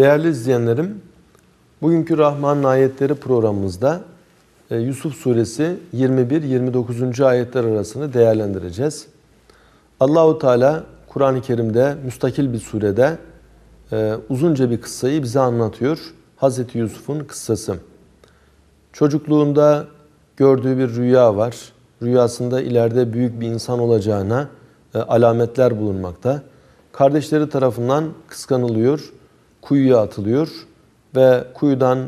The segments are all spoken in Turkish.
Değerli izleyenlerim, bugünkü Rahman'ın ayetleri programımızda e, Yusuf suresi 21-29. ayetler arasını değerlendireceğiz. Allahu Teala Kur'an-ı Kerim'de müstakil bir surede e, uzunca bir kıssayı bize anlatıyor. Hazreti Yusuf'un kıssası. Çocukluğunda gördüğü bir rüya var. Rüyasında ileride büyük bir insan olacağına e, alametler bulunmakta. Kardeşleri tarafından kıskanılıyor kuyuya atılıyor ve kuyudan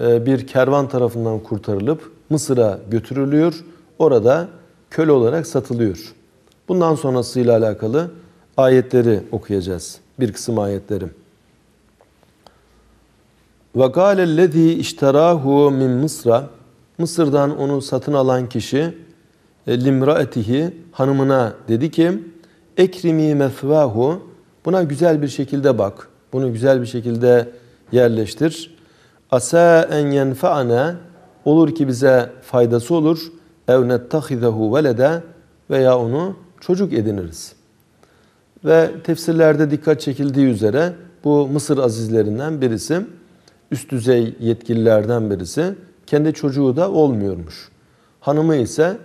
e, bir kervan tarafından kurtarılıp Mısır'a götürülüyor. Orada köle olarak satılıyor. Bundan sonrasıyla alakalı ayetleri okuyacağız. Bir kısım ayetleri. وَقَالَ الَّذ۪ي اِشْتَرَاهُ min Mısra Mısır'dan onu satın alan kişi e, limraetihi hanımına dedi ki ekrimi mefvahu buna güzel bir şekilde bak. Bunu güzel bir şekilde yerleştir. Asa en yenfa'ana olur ki bize faydası olur. Ev nettehizehu velede veya onu çocuk ediniriz. Ve tefsirlerde dikkat çekildiği üzere bu Mısır azizlerinden birisi, üst düzey yetkililerden birisi kendi çocuğu da olmuyormuş. Hanımı ise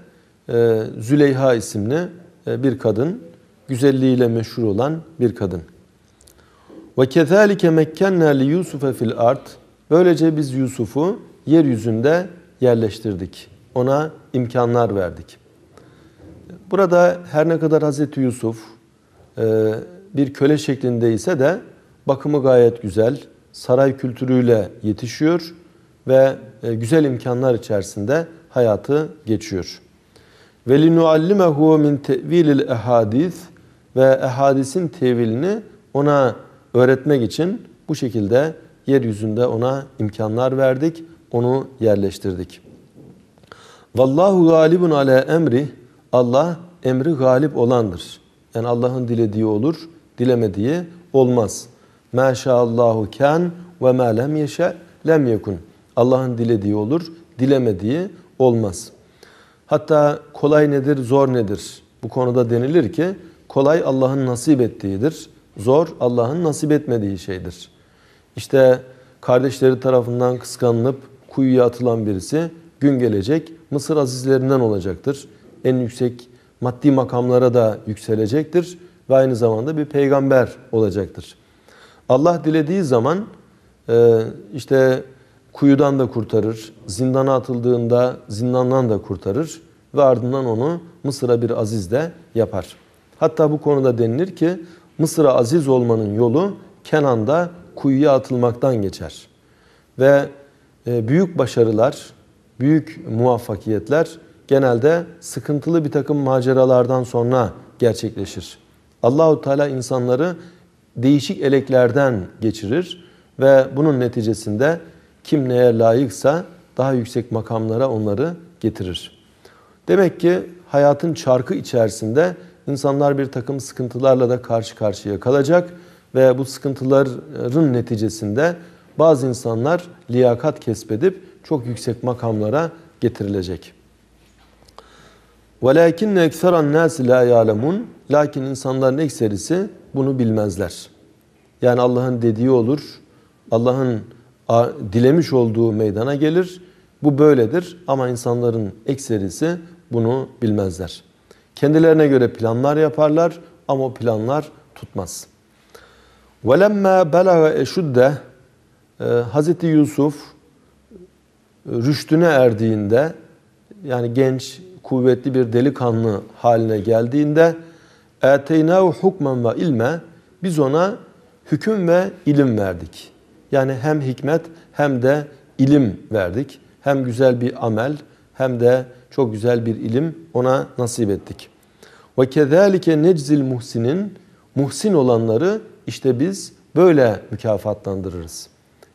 e, Züleyha isimli e, bir kadın, güzelliğiyle meşhur olan bir kadın. Ve kezalike mekkenna li Yusufa fil art. Böylece biz Yusuf'u yeryüzünde yerleştirdik. Ona imkanlar verdik. Burada her ne kadar Hazreti Yusuf e, bir köle şeklinde ise de bakımı gayet güzel. Saray kültürüyle yetişiyor ve e, güzel imkanlar içerisinde hayatı geçiyor. Ve linuallimehu min tevilil ehadis ve ehadisin tevilini ona öğretmek için bu şekilde yeryüzünde ona imkanlar verdik, onu yerleştirdik. Vallahu galibun ale emri. Allah emri galip olandır. Yani Allah'ın dilediği olur, dilemediği olmaz. Meşallahu ken ve ma lem yeşe lem yekun. Allah'ın dilediği olur, dilemediği olmaz. Hatta kolay nedir, zor nedir? Bu konuda denilir ki kolay Allah'ın nasip ettiğidir. Zor Allah'ın nasip etmediği şeydir. İşte kardeşleri tarafından kıskanılıp kuyuya atılan birisi gün gelecek Mısır azizlerinden olacaktır. En yüksek maddi makamlara da yükselecektir ve aynı zamanda bir peygamber olacaktır. Allah dilediği zaman e, işte kuyudan da kurtarır, zindana atıldığında zindandan da kurtarır ve ardından onu Mısır'a bir aziz de yapar. Hatta bu konuda denilir ki Mısır'a aziz olmanın yolu Kenan'da kuyuya atılmaktan geçer. Ve e, büyük başarılar, büyük muvaffakiyetler genelde sıkıntılı bir takım maceralardan sonra gerçekleşir. Allahu Teala insanları değişik eleklerden geçirir ve bunun neticesinde kim neye layıksa daha yüksek makamlara onları getirir. Demek ki hayatın çarkı içerisinde insanlar bir takım sıkıntılarla da karşı karşıya kalacak ve bu sıkıntıların neticesinde bazı insanlar liyakat kesbedip çok yüksek makamlara getirilecek. وَلَاكِنَّ ekseran النَّاسِ la yalemun, Lakin insanların ekserisi bunu bilmezler. Yani Allah'ın dediği olur, Allah'ın dilemiş olduğu meydana gelir. Bu böyledir ama insanların ekserisi bunu bilmezler. Kendilerine göre planlar yaparlar ama o planlar tutmaz. وَلَمَّا بَلَغَ eşudde e, Hazreti Yusuf e, rüştüne erdiğinde yani genç, kuvvetli bir delikanlı haline geldiğinde اَتَيْنَاهُ hukmen ve ilme biz ona hüküm ve ilim verdik. Yani hem hikmet hem de ilim verdik. Hem güzel bir amel hem de çok güzel bir ilim ona nasip ettik. Ve kezalike neczil muhsinin muhsin olanları işte biz böyle mükafatlandırırız.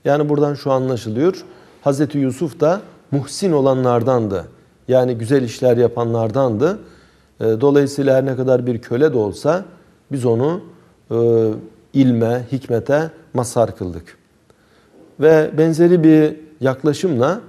Yani buradan şu anlaşılıyor. Hazreti Yusuf da muhsin olanlardandı. Yani güzel işler yapanlardandı. E, dolayısıyla her ne kadar bir köle de olsa biz onu e, ilme, hikmete mazhar kıldık. Ve benzeri bir yaklaşımla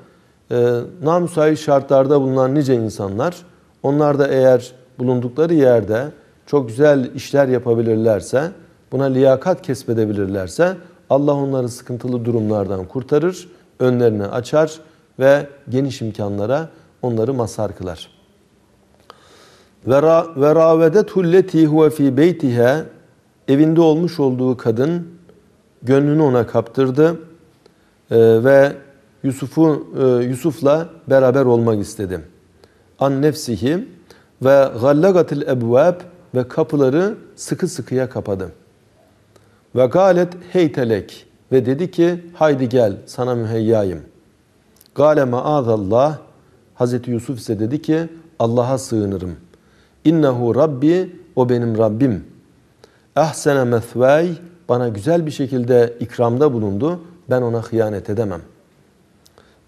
ee, Namusayi şartlarda bulunan nice insanlar, onlar da eğer bulundukları yerde çok güzel işler yapabilirlerse, buna liyakat kesbedebilirlerse Allah onları sıkıntılı durumlardan kurtarır, önlerini açar ve geniş imkanlara onları mazhar kılar. Ve ravedet hulleti huve fi beytihe evinde olmuş olduğu kadın gönlünü ona kaptırdı ee, ve Yusuf'u e, Yusuf'la beraber olmak istedim. An nefsihi ve gallagatil ebvab ve kapıları sıkı sıkıya kapadım. Ve galet heytelek ve dedi ki haydi gel sana müheyyayım. Gale maazallah Hazreti Yusuf ise dedi ki Allah'a sığınırım. İnnehu Rabbi o benim Rabbim. Ehsene methvey bana güzel bir şekilde ikramda bulundu. Ben ona hıyanet edemem.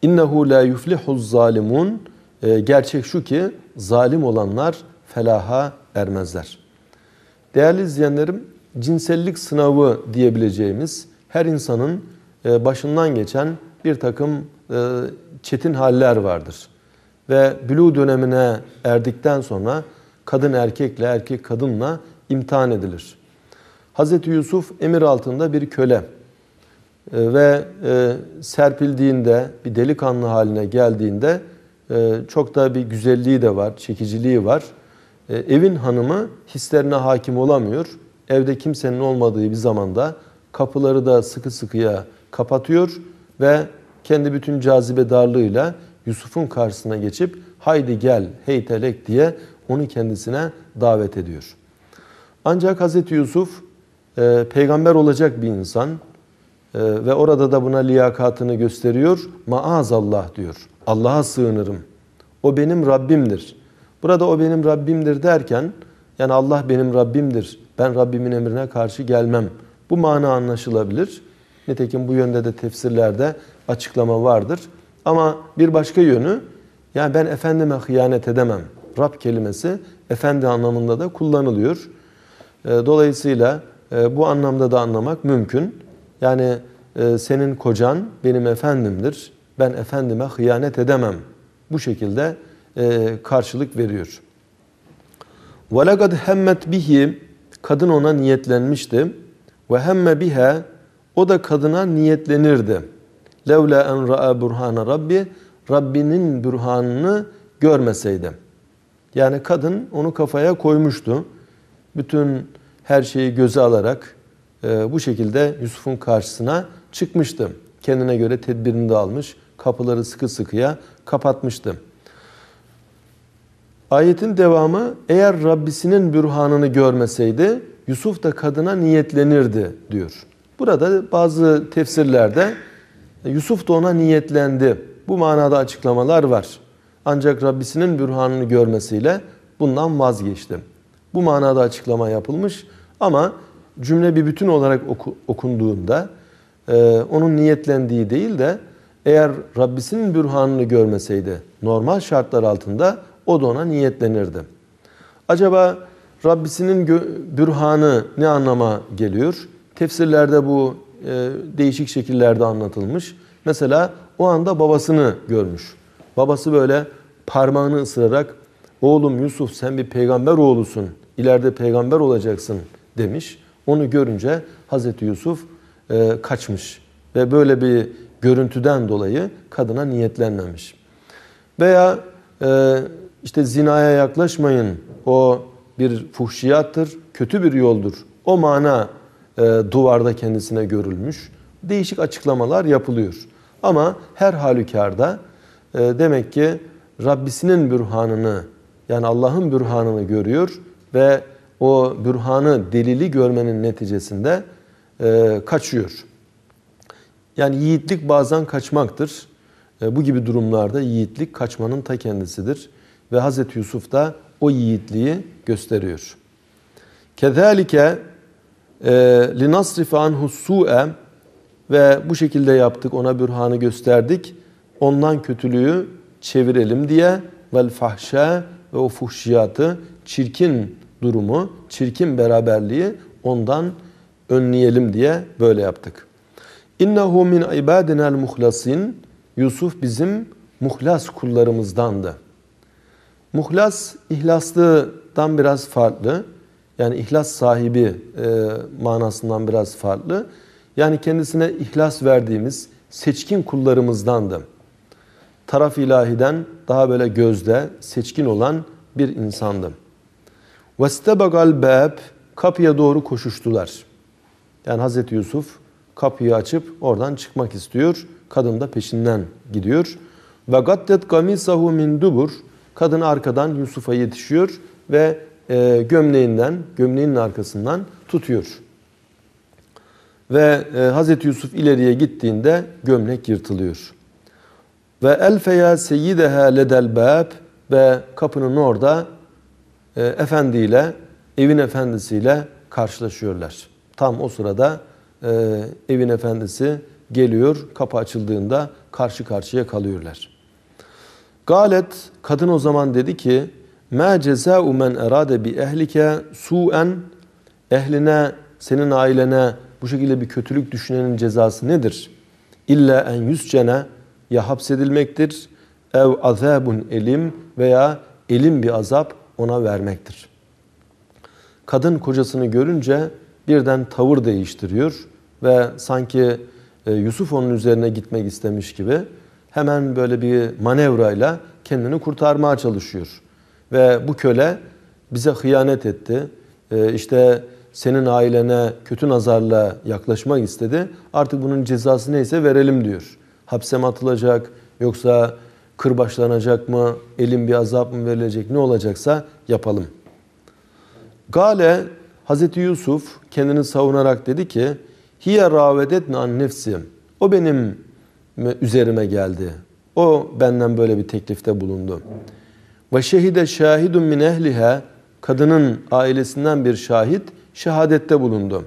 İnnehu la yuflihu zalimun. E, gerçek şu ki zalim olanlar felaha ermezler. Değerli izleyenlerim, cinsellik sınavı diyebileceğimiz her insanın e, başından geçen bir takım e, çetin haller vardır. Ve Blue dönemine erdikten sonra kadın erkekle, erkek kadınla imtihan edilir. Hz. Yusuf emir altında bir köle. E, ve e, serpildiğinde bir delikanlı haline geldiğinde e, çok da bir güzelliği de var, çekiciliği var. Evin hanımı hislerine hakim olamıyor. Evde kimsenin olmadığı bir zamanda kapıları da sıkı sıkıya kapatıyor ve kendi bütün cazibe darlığıyla Yusuf'un karşısına geçip haydi gel heytelek diye onu kendisine davet ediyor. Ancak Hazreti Yusuf peygamber olacak bir insan. Ee, ve orada da buna liyakatını gösteriyor. Maazallah diyor. Allah'a sığınırım. O benim Rabbimdir. Burada o benim Rabbimdir derken yani Allah benim Rabbimdir. Ben Rabbimin emrine karşı gelmem. Bu mana anlaşılabilir. Nitekim bu yönde de tefsirlerde açıklama vardır. Ama bir başka yönü yani ben efendime hıyanet edemem. Rab kelimesi efendi anlamında da kullanılıyor. Ee, dolayısıyla e, bu anlamda da anlamak mümkün. Yani e, senin kocan benim efendimdir. Ben efendime hıyanet edemem. Bu şekilde e, karşılık veriyor. وَلَقَدْ hemmet bihi Kadın ona niyetlenmişti. Ve hemme biha o da kadına niyetlenirdi. Levla en ra'a burhana rabbi Rabbinin bürhanını görmeseydi. Yani kadın onu kafaya koymuştu. Bütün her şeyi göze alarak ee, bu şekilde Yusuf'un karşısına çıkmıştım. Kendine göre tedbirini de almış, kapıları sıkı sıkıya kapatmıştım. Ayetin devamı eğer Rabbisinin bürhanını görmeseydi Yusuf da kadına niyetlenirdi diyor. Burada bazı tefsirlerde Yusuf da ona niyetlendi. Bu manada açıklamalar var. Ancak Rabbisinin bürhanını görmesiyle bundan vazgeçti. Bu manada açıklama yapılmış ama cümle bir bütün olarak oku, okunduğunda e, onun niyetlendiği değil de eğer Rabbisinin bürhanını görmeseydi normal şartlar altında o da ona niyetlenirdi. Acaba Rabbisinin bürhanı ne anlama geliyor? Tefsirlerde bu e, değişik şekillerde anlatılmış. Mesela o anda babasını görmüş. Babası böyle parmağını ısırarak oğlum Yusuf sen bir peygamber oğlusun, ileride peygamber olacaksın demiş. Onu görünce Hazreti Yusuf e, kaçmış ve böyle bir görüntüden dolayı kadına niyetlenmemiş. Veya e, işte zinaya yaklaşmayın, o bir fuhşiyattır, kötü bir yoldur. O mana e, duvarda kendisine görülmüş. Değişik açıklamalar yapılıyor. Ama her halükarda e, demek ki Rabbisinin bürhanını yani Allah'ın bürhanını görüyor ve o bürhanı, delili görmenin neticesinde e, kaçıyor. Yani yiğitlik bazen kaçmaktır. E, bu gibi durumlarda yiğitlik kaçmanın ta kendisidir. Ve Hazreti Yusuf da o yiğitliği gösteriyor. Kezalike e, linasrif anhu su'e ve bu şekilde yaptık ona bürhanı gösterdik. Ondan kötülüğü çevirelim diye vel fahşe ve o fuhşiyatı çirkin durumu, çirkin beraberliği ondan önleyelim diye böyle yaptık. İnnehu min ibadinel muhlasin. Yusuf bizim muhlas kullarımızdandı. Muhlas, ihlaslıdan biraz farklı. Yani ihlas sahibi e, manasından biraz farklı. Yani kendisine ihlas verdiğimiz seçkin kullarımızdandı. Taraf ilahiden daha böyle gözde seçkin olan bir insandım. Vestebagal bab kapıya doğru koşuştular. Yani Hazreti Yusuf kapıyı açıp oradan çıkmak istiyor. Kadın da peşinden gidiyor. Ve gaddet gamisahu min dubur. Kadın arkadan Yusuf'a yetişiyor ve e, gömleğinden, gömleğinin arkasından tutuyor. Ve e, Hazreti Yusuf ileriye gittiğinde gömlek yırtılıyor. Ve elfeya seyyideha ledel bab ve kapının orada e, efendiyle, evin efendisiyle karşılaşıyorlar. Tam o sırada e, evin efendisi geliyor, kapı açıldığında karşı karşıya kalıyorlar. Galet kadın o zaman dedi ki: "Ma ceza'u men erade bi ehlike su'en ehline senin ailene bu şekilde bir kötülük düşünenin cezası nedir? İlla en yüzcene ya hapsedilmektir ev azabun elim veya elim bir azap ona vermektir. Kadın kocasını görünce birden tavır değiştiriyor ve sanki e, Yusuf onun üzerine gitmek istemiş gibi hemen böyle bir manevrayla kendini kurtarmaya çalışıyor. Ve bu köle bize hıyanet etti. E, işte senin ailene kötü nazarla yaklaşmak istedi. Artık bunun cezası neyse verelim diyor. Hapse mi atılacak yoksa kırbaçlanacak mı, elin bir azap mı verilecek ne olacaksa yapalım. Gale Hazreti Yusuf kendini savunarak dedi ki Hiye ravedetni an nefsim. O benim üzerime geldi. O benden böyle bir teklifte bulundu. Ve şehide şahidun min ehliha kadının ailesinden bir şahit şehadette bulundu.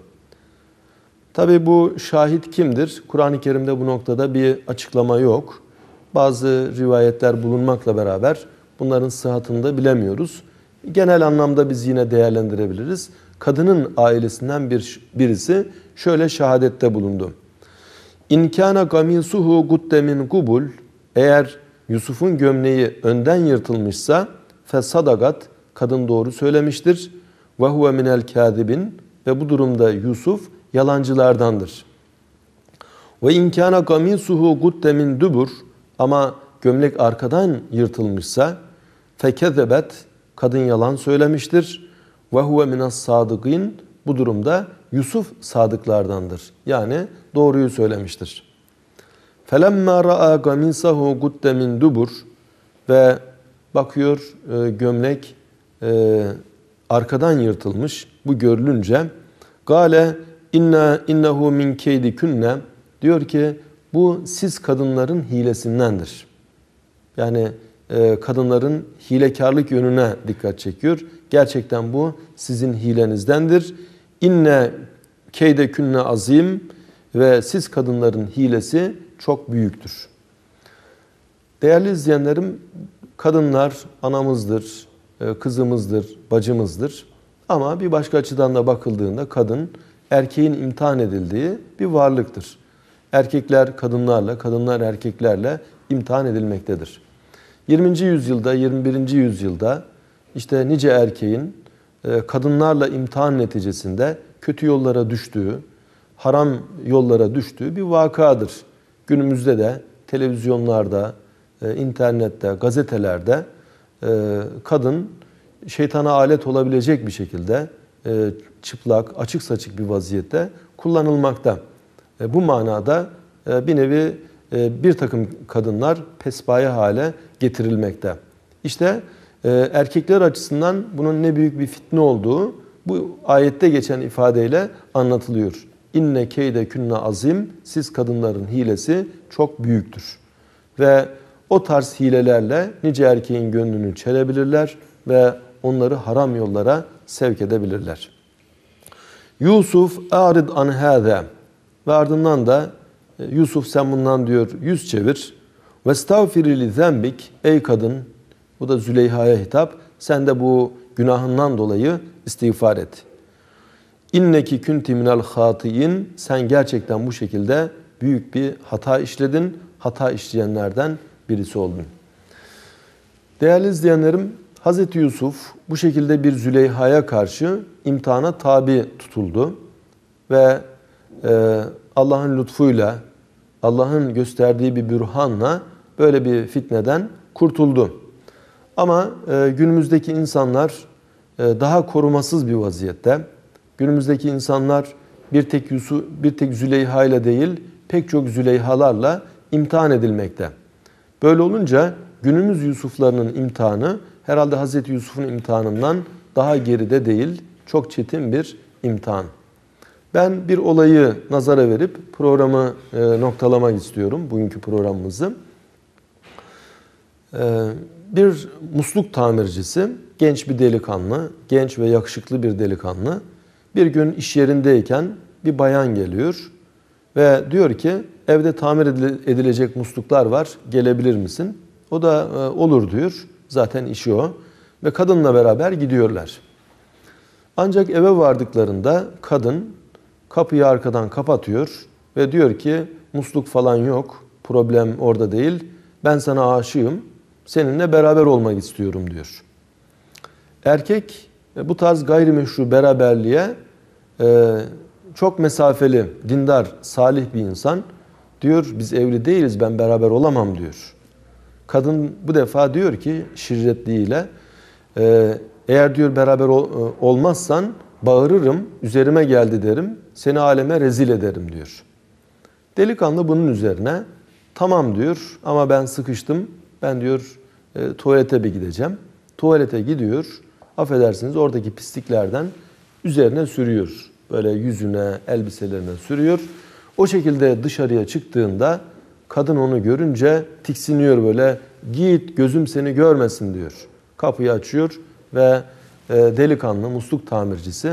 Tabi bu şahit kimdir? Kur'an-ı Kerim'de bu noktada bir açıklama yok bazı rivayetler bulunmakla beraber bunların sıhhatını da bilemiyoruz. Genel anlamda biz yine değerlendirebiliriz. Kadının ailesinden bir birisi şöyle şehadette bulundu. İnkâne gamisuhu guddemin kubul. eğer Yusuf'un gömleği önden yırtılmışsa fesadagat kadın doğru söylemiştir. Ve huve minel kâzibin ve bu durumda Yusuf yalancılardandır. Ve inkâne gamisuhu guddemin dubur ama gömlek arkadan yırtılmışsa fekezebet kadın yalan söylemiştir. Ve huve minas sadıkîn bu durumda Yusuf sadıklardandır. Yani doğruyu söylemiştir. Felemma ra'a gamisahu gudde min dubur ve bakıyor e, gömlek e, arkadan yırtılmış. Bu görülünce gale inna innehu min keydi künne diyor ki bu siz kadınların hilesindendir. Yani e, kadınların hilekarlık yönüne dikkat çekiyor. Gerçekten bu sizin hilenizdendir. İnne keyde künne azim ve siz kadınların hilesi çok büyüktür. Değerli izleyenlerim, kadınlar anamızdır, e, kızımızdır, bacımızdır. Ama bir başka açıdan da bakıldığında kadın erkeğin imtihan edildiği bir varlıktır erkekler kadınlarla, kadınlar erkeklerle imtihan edilmektedir. 20. yüzyılda, 21. yüzyılda işte nice erkeğin e, kadınlarla imtihan neticesinde kötü yollara düştüğü, haram yollara düştüğü bir vakadır. Günümüzde de televizyonlarda, e, internette, gazetelerde e, kadın şeytana alet olabilecek bir şekilde çıplak, açık saçık bir vaziyette kullanılmakta. E, bu manada e, bir nevi e, bir takım kadınlar pespaye hale getirilmekte. İşte erkekler açısından bunun ne büyük bir fitne olduğu bu ayette geçen ifadeyle anlatılıyor. İnne keyde künne azim siz kadınların hilesi çok büyüktür. Ve o tarz hilelerle nice erkeğin gönlünü çelebilirler ve onları haram yollara sevk edebilirler. Yusuf arid an hâzâ ve ardından da e, Yusuf sen bundan diyor yüz çevir. Ve stavfirili zembik ey kadın bu da Züleyha'ya hitap. Sen de bu günahından dolayı istiğfar et. İnneki kunti minel hatiyin sen gerçekten bu şekilde büyük bir hata işledin. Hata işleyenlerden birisi oldun. Değerli izleyenlerim, Hazreti Yusuf bu şekilde bir Züleyha'ya karşı imtihana tabi tutuldu ve ee, Allah'ın lütfuyla, Allah'ın gösterdiği bir bürhanla böyle bir fitneden kurtuldu. Ama e, günümüzdeki insanlar e, daha korumasız bir vaziyette. Günümüzdeki insanlar bir tek Yusuf, bir tek Züleyha ile değil, pek çok Züleyhalarla imtihan edilmekte. Böyle olunca günümüz Yusuflarının imtihanı herhalde Hazreti Yusuf'un imtihanından daha geride değil, çok çetin bir imtihan. Ben bir olayı nazara verip programı e, noktalamak istiyorum bugünkü programımızı. E, bir musluk tamircisi, genç bir delikanlı, genç ve yakışıklı bir delikanlı bir gün iş yerindeyken bir bayan geliyor ve diyor ki evde tamir edilecek musluklar var gelebilir misin? O da e, olur diyor. Zaten işi o. Ve kadınla beraber gidiyorlar. Ancak eve vardıklarında kadın Kapıyı arkadan kapatıyor ve diyor ki musluk falan yok, problem orada değil. Ben sana aşığım, seninle beraber olmak istiyorum diyor. Erkek e, bu tarz gayrimeşru beraberliğe e, çok mesafeli, dindar, salih bir insan diyor biz evli değiliz ben beraber olamam diyor. Kadın bu defa diyor ki şirretliğiyle e, eğer diyor beraber olmazsan Bağırırım, üzerime geldi derim, seni aleme rezil ederim diyor. Delikanlı bunun üzerine tamam diyor ama ben sıkıştım, ben diyor e, tuvalete bir gideceğim. Tuvalete gidiyor, affedersiniz oradaki pisliklerden üzerine sürüyor. Böyle yüzüne, elbiselerine sürüyor. O şekilde dışarıya çıktığında kadın onu görünce tiksiniyor böyle git gözüm seni görmesin diyor. Kapıyı açıyor ve ee, delikanlı musluk tamircisi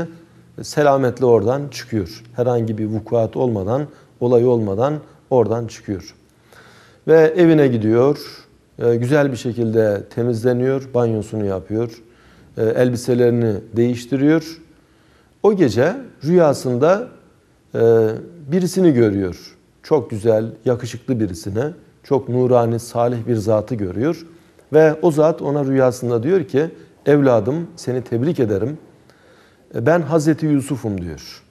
selametle oradan çıkıyor. Herhangi bir vukuat olmadan, olay olmadan oradan çıkıyor. Ve evine gidiyor. E, güzel bir şekilde temizleniyor, banyosunu yapıyor. E, elbiselerini değiştiriyor. O gece rüyasında e, birisini görüyor. Çok güzel, yakışıklı birisini, çok nurani, salih bir zatı görüyor. Ve o zat ona rüyasında diyor ki, Evladım seni tebrik ederim. E, ben Hazreti Yusuf'um diyor.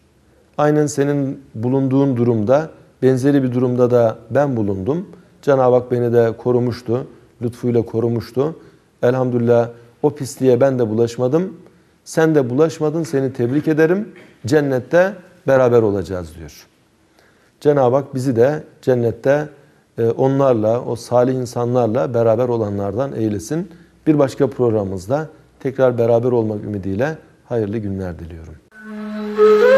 Aynen senin bulunduğun durumda, benzeri bir durumda da ben bulundum. Cenab-ı Hak beni de korumuştu, lütfuyla korumuştu. Elhamdülillah o pisliğe ben de bulaşmadım. Sen de bulaşmadın, seni tebrik ederim. Cennette beraber olacağız diyor. Cenab-ı Hak bizi de cennette e, onlarla, o salih insanlarla beraber olanlardan eylesin. Bir başka programımızda Tekrar beraber olmak ümidiyle hayırlı günler diliyorum.